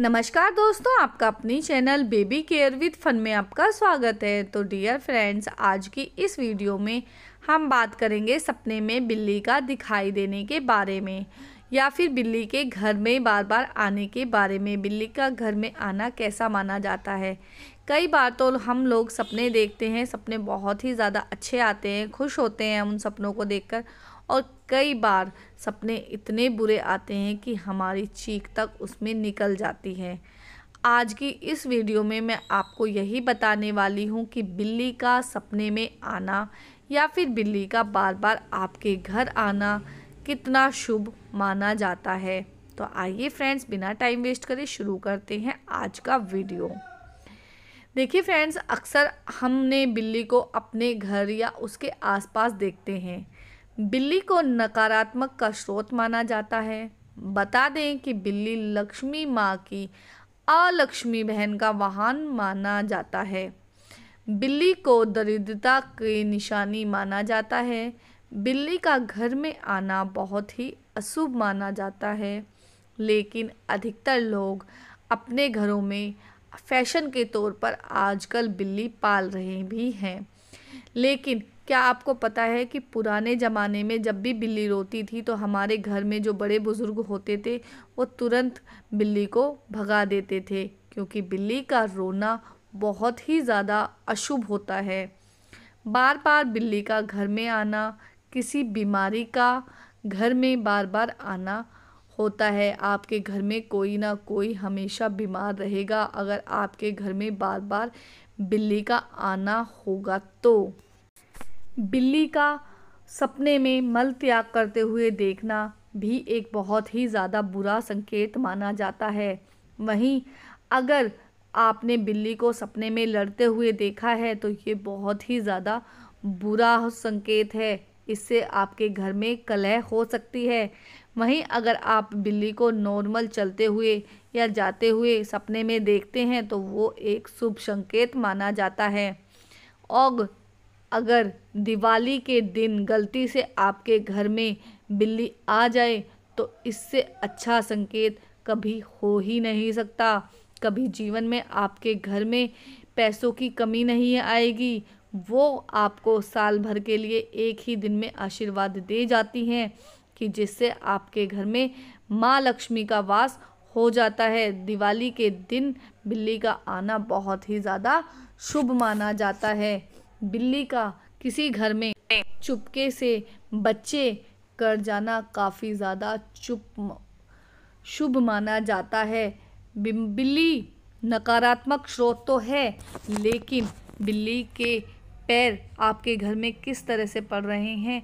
नमस्कार दोस्तों आपका अपनी channel baby care with fun में आपका स्वागत है तो डियर फ्रेंड्स आज की इस वीडियो में हम बात करेंगे सपने में बिल्ली का दिखाई देने के बारे में या फिर बिल्ली के घर में बार बार आने के बारे में बिल्ली का घर में आना कैसा माना जाता है कई बार तो हम लोग सपने देखते हैं सपने बहुत ही ज़्यादा अच्छे आते हैं खुश होते हैं उन सपनों को देखकर और कई बार सपने इतने बुरे आते हैं कि हमारी चीख तक उसमें निकल जाती है आज की इस वीडियो में मैं आपको यही बताने वाली हूँ कि बिल्ली का सपने में आना या फिर बिल्ली का बार बार आपके घर आना कितना शुभ माना जाता है तो आइए फ्रेंड्स बिना टाइम वेस्ट करे शुरू करते हैं आज का वीडियो देखिए फ्रेंड्स अक्सर हमने बिल्ली को अपने घर या उसके आसपास देखते हैं बिल्ली को नकारात्मक का स्रोत माना जाता है बता दें कि बिल्ली लक्ष्मी माँ की अलक्ष्मी बहन का वाहन माना जाता है बिल्ली को दरिद्रता की निशानी माना जाता है बिल्ली का घर में आना बहुत ही अशुभ माना जाता है लेकिन अधिकतर लोग अपने घरों में फैशन के तौर पर आजकल बिल्ली पाल रहे भी हैं लेकिन क्या आपको पता है कि पुराने ज़माने में जब भी बिल्ली रोती थी तो हमारे घर में जो बड़े बुज़ुर्ग होते थे वो तुरंत बिल्ली को भगा देते थे क्योंकि बिल्ली का रोना बहुत ही ज़्यादा अशुभ होता है बार बार बिल्ली का घर में आना किसी बीमारी का घर में बार बार आना होता है आपके घर में कोई ना कोई हमेशा बीमार रहेगा अगर आपके घर में बार बार बिल्ली का आना होगा तो बिल्ली का सपने में मल त्याग करते हुए देखना भी एक बहुत ही ज़्यादा बुरा संकेत माना जाता है वहीं अगर आपने बिल्ली को सपने में लड़ते हुए देखा है तो ये बहुत ही ज़्यादा बुरा संकेत है इससे आपके घर में कलह हो सकती है वहीं अगर आप बिल्ली को नॉर्मल चलते हुए या जाते हुए सपने में देखते हैं तो वो एक शुभ संकेत माना जाता है और अगर दिवाली के दिन गलती से आपके घर में बिल्ली आ जाए तो इससे अच्छा संकेत कभी हो ही नहीं सकता कभी जीवन में आपके घर में पैसों की कमी नहीं आएगी वो आपको साल भर के लिए एक ही दिन में आशीर्वाद दे जाती हैं कि जिससे आपके घर में माँ लक्ष्मी का वास हो जाता है दिवाली के दिन बिल्ली का आना बहुत ही ज़्यादा शुभ माना जाता है बिल्ली का किसी घर में चुपके से बच्चे कर जाना काफ़ी ज़्यादा चुप शुभ माना जाता है बिल्ली नकारात्मक स्रोत तो है लेकिन बिल्ली के पैर आपके घर में किस तरह से पड़ रहे हैं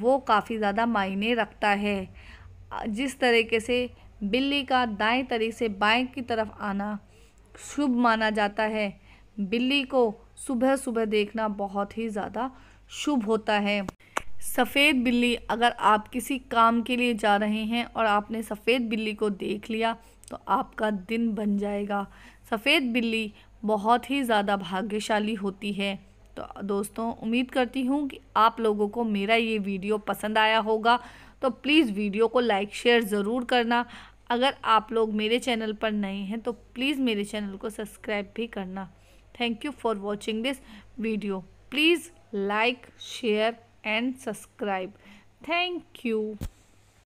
वो काफ़ी ज़्यादा मायने रखता है जिस तरीके से बिल्ली का दाएं तरीके से बाएं की तरफ आना शुभ माना जाता है बिल्ली को सुबह सुबह देखना बहुत ही ज़्यादा शुभ होता है सफ़ेद बिल्ली अगर आप किसी काम के लिए जा रहे हैं और आपने सफ़ेद बिल्ली को देख लिया तो आपका दिन बन जाएगा सफ़ेद बिल्ली बहुत ही ज़्यादा भाग्यशाली होती है तो दोस्तों उम्मीद करती हूँ कि आप लोगों को मेरा ये वीडियो पसंद आया होगा तो प्लीज़ वीडियो को लाइक शेयर ज़रूर करना अगर आप लोग मेरे चैनल पर नए हैं तो प्लीज़ मेरे चैनल को सब्सक्राइब भी करना Thank you for watching this video. Please like, share and subscribe. Thank you.